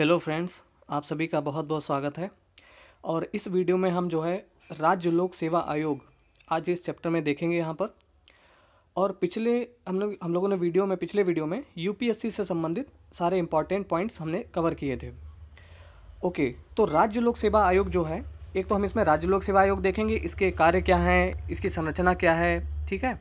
hello friends आप सभी का बहुत बहुत स्वागत है और इस वीडियो में हम जो है राज्य लोक सेवा आयोग आज इस चैप्टर में देखेंगे यहाँ पर और पिछले हम लोग हम लोगों ने वीडियो में पिछले वीडियो में यूपीएससी से संबंधित सारे इंपॉर्टेंट पॉइंट्स हमने कवर किए थे ओके तो राज्य लोक सेवा आयोग जो है एक तो हम इसमें राज्य लोक सेवा आयोग देखेंगे इसके कार्य क्या हैं इसकी संरचना क्या है ठीक है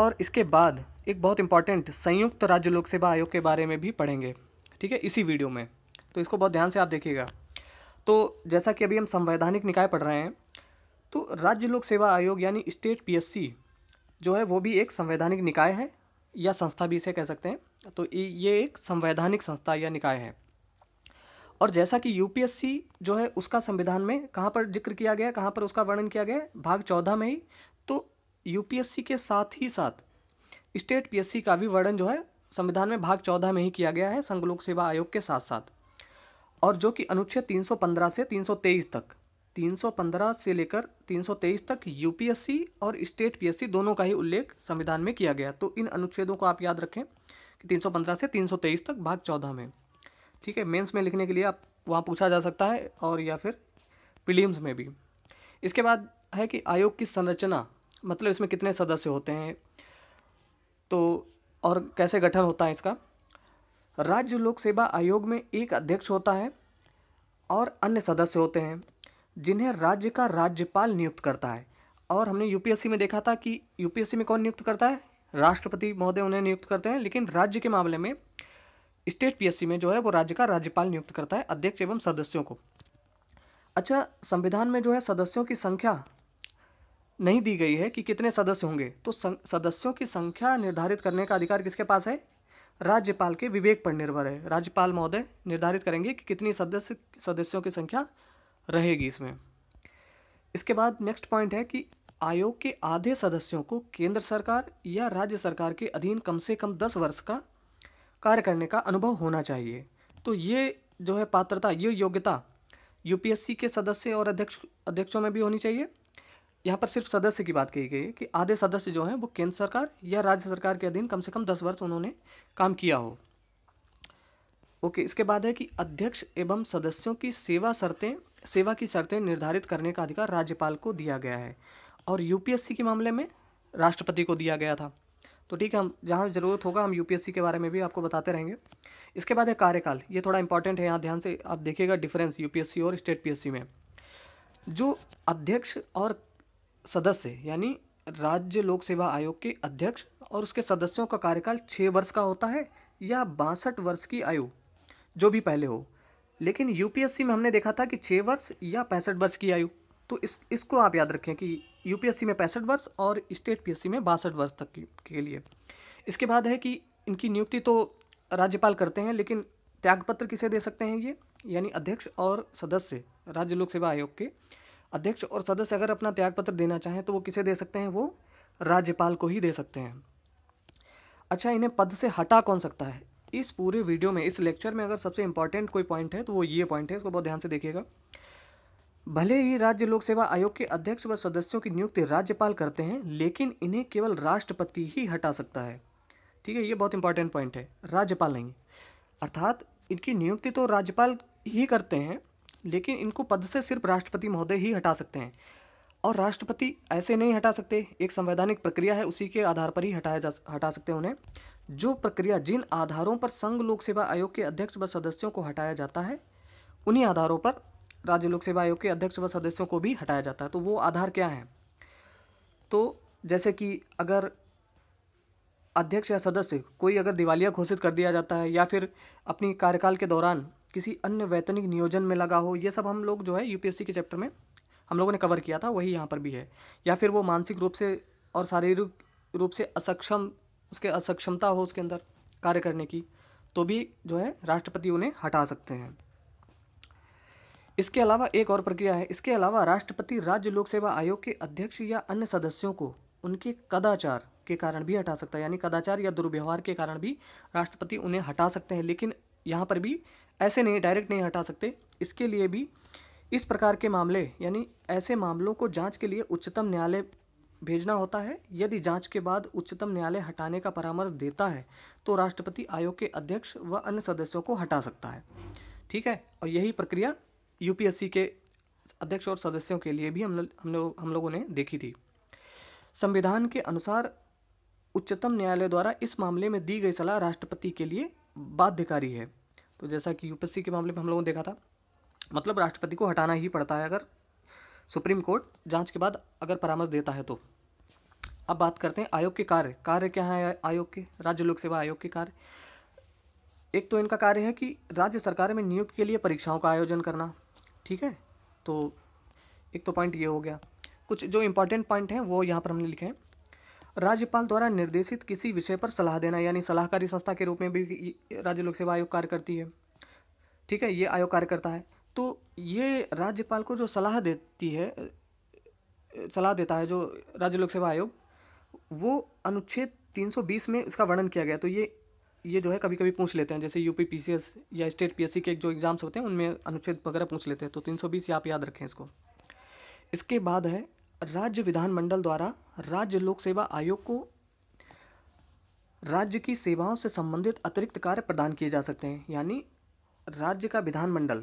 और इसके बाद एक बहुत इंपॉर्टेंट संयुक्त राज्य लोक सेवा आयोग के बारे में भी पढ़ेंगे ठीक है इसी वीडियो में तो इसको बहुत ध्यान से आप देखिएगा तो जैसा कि अभी हम संवैधानिक निकाय पढ़ रहे हैं तो राज्य लोक सेवा आयोग यानी स्टेट पीएससी जो है वो भी एक संवैधानिक निकाय है या संस्था भी इसे कह सकते हैं तो ये एक संवैधानिक संस्था या निकाय है और जैसा कि यूपीएससी जो है उसका संविधान में कहाँ पर जिक्र किया गया कहाँ पर उसका वर्णन किया गया भाग चौदह में ही तो यूपीएससी के साथ ही साथ स्टेट पीएससी का भी वर्णन जो है संविधान में भाग चौदह में ही किया गया है संघ लोक सेवा आयोग के साथ साथ और जो कि अनुच्छेद 315 से 323 तक 315 से लेकर 323 तक यूपीएससी और स्टेट पीएससी दोनों का ही उल्लेख संविधान में किया गया तो इन अनुच्छेदों को आप याद रखें कि 315 से 323 तक भाग चौदह में ठीक है मेंस में लिखने के लिए आप वहाँ पूछा जा सकता है और या फिर प्रीलिम्स में भी इसके बाद है कि आयोग की संरचना मतलब इसमें कितने सदस्य होते हैं तो और कैसे गठन होता है इसका राज्य लोक सेवा आयोग में एक अध्यक्ष होता है और अन्य सदस्य होते हैं जिन्हें राज्य का राज्यपाल नियुक्त करता है और हमने यूपीएससी में देखा था कि यूपीएससी में कौन नियुक्त करता है राष्ट्रपति महोदय उन्हें नियुक्त करते हैं लेकिन राज्य के मामले में स्टेट पीएससी में जो है वो राज्य का राज्यपाल नियुक्त करता है अध्यक्ष एवं सदस्यों को अच्छा संविधान में जो है सदस्यों की संख्या नहीं दी गई है कि कितने सदस्य होंगे तो सदस्यों की संख्या निर्धारित करने का अधिकार किसके पास है राज्यपाल के विवेक पर निर्भर है राज्यपाल महोदय निर्धारित करेंगे कि कितनी सदस्य सदस्यों की संख्या रहेगी इसमें इसके बाद नेक्स्ट पॉइंट है कि आयोग के आधे सदस्यों को केंद्र सरकार या राज्य सरकार के अधीन कम से कम दस वर्ष का कार्य करने का अनुभव होना चाहिए तो ये जो है पात्रता ये योग्यता यूपीएससी के सदस्य और अध्यक्ष अध्यक्षों में भी होनी चाहिए यहाँ पर सिर्फ सदस्य की बात कही गई कि आधे सदस्य जो हैं वो केंद्र सरकार या राज्य सरकार के अधीन कम से कम दस वर्ष उन्होंने काम किया हो ओके इसके बाद है कि अध्यक्ष एवं सदस्यों की सेवा शर्तें सेवा की शर्तें निर्धारित करने का अधिकार राज्यपाल को दिया गया है और यूपीएससी के मामले में राष्ट्रपति को दिया गया था तो ठीक है हम जहाँ ज़रूरत होगा हम यूपीएससी के बारे में भी आपको बताते रहेंगे इसके बाद है कार्यकाल ये थोड़ा इंपॉर्टेंट है यहाँ ध्यान से आप देखिएगा डिफरेंस यूपीएससी और स्टेट पीएससी में जो अध्यक्ष और सदस्य यानी राज्य लोक सेवा आयोग के अध्यक्ष और उसके सदस्यों का कार्यकाल छः वर्ष का होता है या बासठ वर्ष की आयु जो भी पहले हो लेकिन यूपीएससी में हमने देखा था कि छः वर्ष या पैंसठ वर्ष की आयु तो इस इसको आप याद रखें कि यूपीएससी में पैंसठ वर्ष और स्टेट पीएससी में बासठ वर्ष तक के लिए इसके बाद है कि इनकी नियुक्ति तो राज्यपाल करते हैं लेकिन त्यागपत्र किसे दे सकते हैं ये यानी अध्यक्ष और सदस्य राज्य लोक सेवा आयोग के अध्यक्ष और सदस्य अगर अपना त्यागपत्र देना चाहें तो वो किसे दे सकते हैं वो राज्यपाल को ही दे सकते हैं अच्छा इन्हें पद से हटा कौन सकता है इस पूरे वीडियो में इस लेक्चर में अगर सबसे इंपॉर्टेंट कोई पॉइंट है तो वो ये पॉइंट है इसको बहुत ध्यान से देखिएगा भले ही राज्य लोक सेवा आयोग के अध्यक्ष व सदस्यों की नियुक्ति राज्यपाल करते हैं लेकिन इन्हें केवल राष्ट्रपति ही हटा सकता है ठीक है ये बहुत इंपॉर्टेंट पॉइंट है राज्यपाल नहीं अर्थात इनकी नियुक्ति तो राज्यपाल ही करते हैं लेकिन इनको पद से सिर्फ राष्ट्रपति महोदय ही हटा सकते हैं और राष्ट्रपति ऐसे नहीं हटा सकते एक संवैधानिक प्रक्रिया है उसी के आधार पर ही हटाया जा हटा सकते हैं उन्हें जो प्रक्रिया जिन आधारों पर संघ लोक सेवा आयोग के अध्यक्ष व सदस्यों को हटाया जाता है उन्हीं आधारों पर राज्य लोक सेवा आयोग के अध्यक्ष व सदस्यों को भी हटाया जाता है तो वो आधार क्या है तो जैसे कि अगर अध्यक्ष या सदस्य कोई अगर दिवालिया घोषित कर दिया जाता है या फिर अपनी कार्यकाल के दौरान किसी अन्य वैतनिक नियोजन में लगा हो ये सब हम लोग जो है यूपीएससी के चैप्टर में हम लोगों ने कवर किया था वही यहाँ पर भी है या फिर वो मानसिक रूप से और शारीरिक रूप से असक्षम उसके असक्षमता हो उसके अंदर कार्य करने की तो भी जो है राष्ट्रपति उन्हें हटा सकते हैं इसके अलावा एक और प्रक्रिया है इसके अलावा राष्ट्रपति राज्य लोक सेवा आयोग के अध्यक्ष या अन्य सदस्यों को उनके कदाचार के कारण भी हटा सकता है यानी कदाचार या दुर्व्यवहार के कारण भी राष्ट्रपति उन्हें हटा सकते हैं लेकिन यहाँ पर भी ऐसे नहीं डायरेक्ट नहीं हटा सकते इसके लिए भी इस प्रकार के मामले यानी ऐसे मामलों को जांच के लिए उच्चतम न्यायालय भेजना होता है यदि जांच के बाद उच्चतम न्यायालय हटाने का परामर्श देता है तो राष्ट्रपति आयोग के अध्यक्ष व अन्य सदस्यों को हटा सकता है ठीक है और यही प्रक्रिया यूपीएससी के अध्यक्ष और सदस्यों के लिए भी हम लोग हम लोग हम लोगों ने देखी थी संविधान के अनुसार उच्चतम न्यायालय द्वारा इस मामले में दी गई सलाह राष्ट्रपति के लिए बाध्यकारी है तो जैसा कि यूपीएससी के मामले में हम लोगों ने देखा था मतलब राष्ट्रपति को हटाना ही पड़ता है अगर सुप्रीम कोर्ट जांच के बाद अगर परामर्श देता है तो अब बात करते हैं आयोग के कार्य कार्य क्या है आयोग के राज्य लोक सेवा आयोग के कार्य एक तो इनका कार्य है कि राज्य सरकार में नियुक्त के लिए परीक्षाओं का आयोजन करना ठीक है तो एक तो पॉइंट ये हो गया कुछ जो इम्पोर्टेंट पॉइंट हैं वो यहाँ पर हमने लिखे हैं राज्यपाल द्वारा निर्देशित किसी विषय पर सलाह देना यानी सलाहकारी संस्था के रूप में भी राज्य लोक सेवा आयोग कार्य करती है ठीक है ये आयोग कार्य करता है तो ये राज्यपाल को जो सलाह देती है सलाह देता है जो राज्य लोक सेवा आयोग वो अनुच्छेद 320 में इसका वर्णन किया गया तो ये ये जो है कभी कभी पूछ लेते हैं जैसे यूपी पीसीएस या स्टेट पीएससी के जो एग्ज़ाम्स होते हैं उनमें अनुच्छेद वगैरह पूछ लेते हैं तो 320 आप याद रखें इसको इसके बाद है राज्य विधानमंडल द्वारा राज्य लोक सेवा आयोग को राज्य की सेवाओं से संबंधित अतिरिक्त कार्य प्रदान किए जा सकते हैं यानी राज्य का विधानमंडल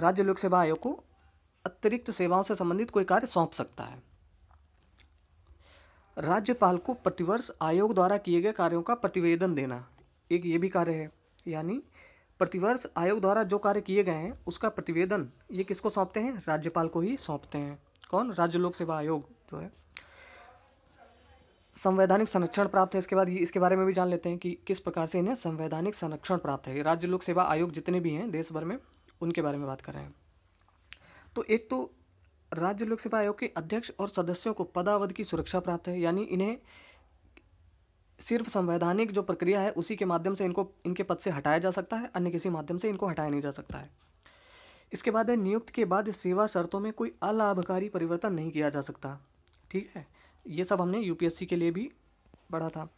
राज्य लोक सेवा आयोग को अतिरिक्त सेवाओं से संबंधित कोई कार्य सौंप सकता है राज्यपाल को प्रतिवर्ष आयोग द्वारा किए गए कार्यों का प्रतिवेदन देना एक ये भी कार्य है यानी प्रतिवर्ष आयोग द्वारा जो कार्य किए गए हैं उसका प्रतिवेदन ये किसको सौंपते हैं राज्यपाल को ही सौंपते हैं कौन राज्य लोक सेवा आयोग जो है संवैधानिक संरक्षण प्राप्त है इसके बाद इसके बारे में भी जान लेते हैं कि किस प्रकार से इन्हें संवैधानिक संरक्षण प्राप्त है राज्य लोक सेवा आयोग जितने भी हैं देश भर में उनके बारे में बात कर रहे हैं तो एक तो राज्य लोक सेवा आयोग के अध्यक्ष और सदस्यों को पदावधि की सुरक्षा प्राप्त है यानी इन्हें सिर्फ संवैधानिक जो प्रक्रिया है उसी के माध्यम से इनको इनके पद से हटाया जा सकता है अन्य किसी माध्यम से इनको हटाया नहीं जा सकता है इसके बाद है नियुक्त के बाद सेवा शर्तों में कोई अलाभकारी परिवर्तन नहीं किया जा सकता ठीक है ये सब हमने यूपीएससी के लिए भी पढ़ा था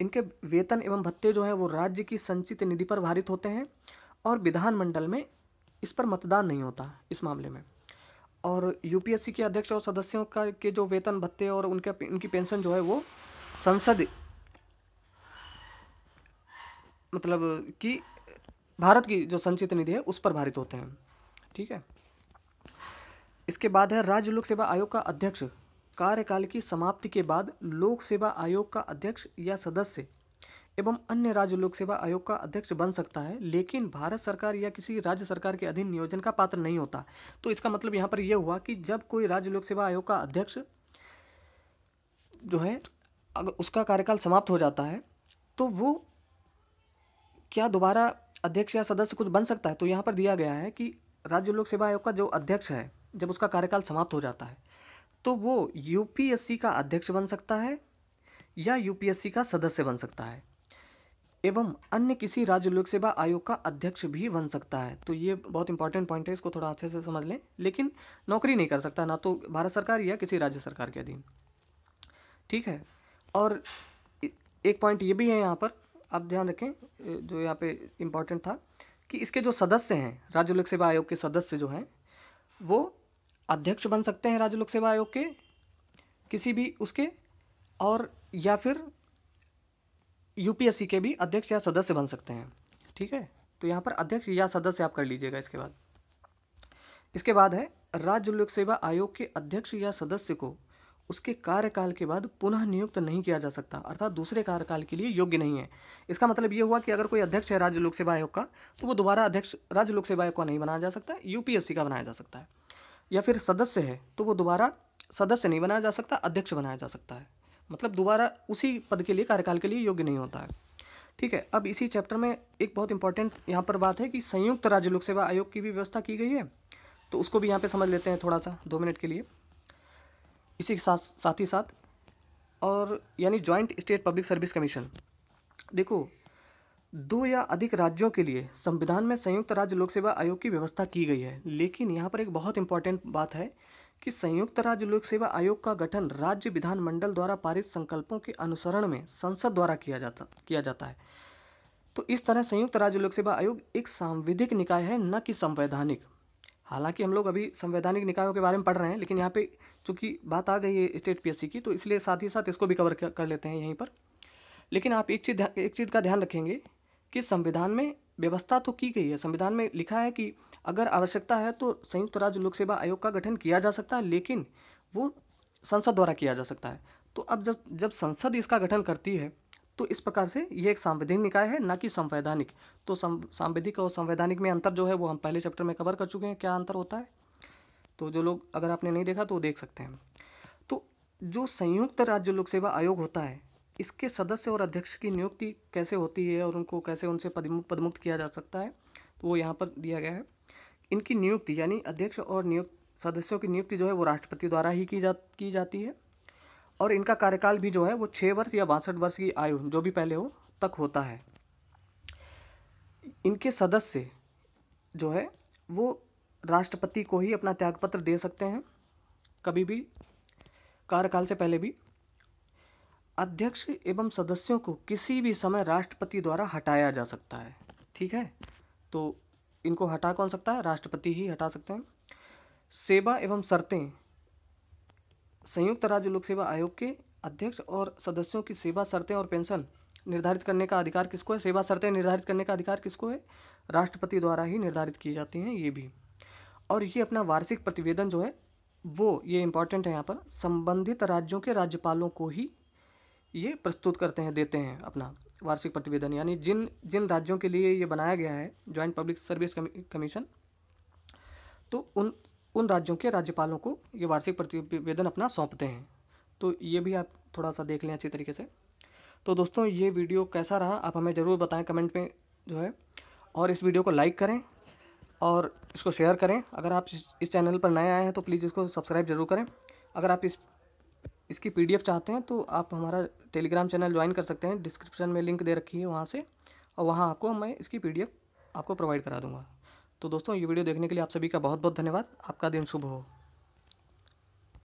इनके वेतन एवं भत्ते जो हैं वो राज्य की संचित निधि पर भारित होते हैं और विधानमंडल में इस पर मतदान नहीं होता इस मामले में और यूपीएससी के अध्यक्ष और सदस्यों का के जो वेतन भत्ते और उनके उनकी पेंशन जो है वो संसद मतलब कि भारत की जो संचित निधि है उस पर भारित होते हैं ठीक है इसके बाद है राज्य लोक सेवा आयोग का अध्यक्ष कार्यकाल की समाप्ति के बाद लोक सेवा आयोग का अध्यक्ष या सदस्य एवं अन्य राज्य लोक सेवा आयोग का अध्यक्ष बन सकता है लेकिन भारत सरकार या किसी राज्य सरकार के अधीन नियोजन का पात्र नहीं होता तो इसका मतलब यहाँ पर यह हुआ कि जब कोई राज्य लोक सेवा आयोग का अध्यक्ष जो है अगर उसका कार्यकाल समाप्त हो जाता है तो वो क्या दोबारा अध्यक्ष या सदस्य कुछ बन सकता है तो यहाँ पर दिया गया है कि राज्य लोक सेवा आयोग का जो अध्यक्ष है जब उसका कार्यकाल समाप्त हो जाता है तो वो यूपीएससी का अध्यक्ष बन सकता है या यूपीएससी का सदस्य बन सकता है एवं अन्य किसी राज्य लोक सेवा आयोग का अध्यक्ष भी बन सकता है तो ये बहुत इंपॉर्टेंट पॉइंट है इसको थोड़ा अच्छे से समझ लें लेकिन नौकरी नहीं कर सकता ना तो भारत सरकार या किसी राज्य सरकार के अधीन ठीक है और एक पॉइंट ये भी है यहाँ पर आप ध्यान रखें जो यहाँ पे इम्पॉर्टेंट था कि इसके जो सदस्य हैं राज्य लोक सेवा आयोग के सदस्य जो हैं वो अध्यक्ष बन सकते हैं राज्य लोक सेवा आयोग के किसी भी उसके और या फिर यूपीएससी के भी अध्यक्ष या सदस्य बन सकते हैं ठीक है तो यहाँ पर अध्यक्ष या सदस्य आप कर लीजिएगा इसके बाद इसके बाद है राज्य लोक सेवा आयोग के अध्यक्ष या सदस्य को उसके कार्यकाल के बाद पुनः नियुक्त नहीं किया जा सकता अर्थात दूसरे कार्यकाल के लिए योग्य नहीं है इसका मतलब ये हुआ कि अगर कोई अध्यक्ष है राज्य लोक सेवा आयोग का तो वो दोबारा अध्यक्ष राज्य लोक सेवा आयोग का नहीं बनाया जा सकता यूपीएससी का बनाया जा सकता है या फिर सदस्य है तो वो दोबारा सदस्य नहीं बनाया जा सकता अध्यक्ष बनाया जा सकता है मतलब दोबारा उसी पद के लिए कार्यकाल के लिए योग्य नहीं होता है ठीक है अब इसी चैप्टर में एक बहुत इंपॉर्टेंट यहाँ पर बात है कि संयुक्त राज्य लोक सेवा आयोग की भी व्यवस्था की गई है तो उसको भी यहाँ पे समझ लेते हैं थोड़ा सा दो मिनट के लिए इसी के साथ साथ ही साथ और यानी joint state public service commission देखो दो या अधिक राज्यों के लिए संविधान में संयुक्त राज्य लोक सेवा आयोग की व्यवस्था की गई है लेकिन यहाँ पर एक बहुत इंपॉर्टेंट बात है कि संयुक्त राज्य लोक सेवा आयोग का गठन राज्य विधानमंडल द्वारा पारित संकल्पों के अनुसरण में संसद द्वारा किया जाता किया जाता है तो इस तरह संयुक्त राज्य लोक सेवा आयोग एक सांविधिक निकाय है न कि संवैधानिक हालाँकि हम लोग अभी संवैधानिक निकायों के बारे में पढ़ रहे हैं लेकिन यहाँ पे चूँकि बात आ गई है स्टेट पीएससी की तो इसलिए साथ ही साथ इसको भी कवर कर लेते हैं यहीं पर लेकिन आप एक चीज़ एक चीज़ का ध्यान रखेंगे कि संविधान में व्यवस्था तो की गई है संविधान में लिखा है कि अगर आवश्यकता है तो संयुक्त राज्य लोक सेवा आयोग का गठन किया जा सकता है लेकिन वो संसद द्वारा किया जा सकता है तो अब जब जब संसद इसका गठन करती है तो इस प्रकार से ये एक सांविधिक निकाय है ना कि संवैधानिक तो सांविधिक और संवैधानिक में अंतर जो है वो हम पहले चैप्टर में कवर कर चुके हैं क्या अंतर होता है तो जो लोग अगर आपने नहीं देखा तो देख सकते हैं तो जो संयुक्त राज्य लोक सेवा आयोग होता है इसके सदस्य और अध्यक्ष की नियुक्ति कैसे होती है और उनको कैसे उनसे पदमुक्त किया जा सकता है तो वो यहाँ पर दिया गया है इनकी नियुक्ति यानी अध्यक्ष और नियुक्त सदस्यों की नियुक्ति जो है वो राष्ट्रपति द्वारा ही की जा की जाती है और इनका कार्यकाल भी जो है वो छः वर्ष या बासठ वर्ष की आयु जो भी पहले हो तक होता है इनके सदस्य जो है वो राष्ट्रपति को ही अपना त्यागपत्र दे सकते हैं कभी भी कार्यकाल से पहले भी अध्यक्ष एवं सदस्यों को किसी भी समय राष्ट्रपति द्वारा हटाया जा सकता है ठीक है तो इनको हटा कौन सकता है राष्ट्रपति ही हटा सकते हैं सेवा एवं शर्तें संयुक्त राज्य लोक सेवा आयोग के अध्यक्ष और सदस्यों की सेवा शर्तें और पेंशन निर्धारित करने का अधिकार किसको है सेवा शर्तें निर्धारित करने का अधिकार किसको है राष्ट्रपति द्वारा ही निर्धारित की जाती हैं ये भी और ये अपना वार्षिक प्रतिवेदन जो है वो ये इम्पॉर्टेंट है यहाँ पर संबंधित राज्यों के राज्यपालों को ही ये प्रस्तुत करते हैं देते हैं अपना वार्षिक प्रतिवेदन यानी जिन जिन राज्यों के लिए ये बनाया गया है जॉइंट पब्लिक सर्विस कमीशन तो उन उन राज्यों के राज्यपालों को ये वार्षिक प्रतिवेदन अपना सौंपते हैं तो ये भी आप थोड़ा सा देख लें अच्छी तरीके से तो दोस्तों ये वीडियो कैसा रहा आप हमें ज़रूर बताएं कमेंट में जो है और इस वीडियो को लाइक करें और इसको शेयर करें अगर आप इस चैनल पर नए आए हैं तो प्लीज़ इसको सब्सक्राइब जरूर करें अगर आप इस इसकी पी चाहते हैं तो आप हमारा टेलीग्राम चैनल ज्वाइन कर सकते हैं डिस्क्रिप्शन में लिंक दे रखी है वहाँ से और वहाँ आपको मैं इसकी पी आपको प्रोवाइड करा दूँगा तो दोस्तों ये वीडियो देखने के लिए आप सभी का बहुत बहुत धन्यवाद आपका दिन शुभ हो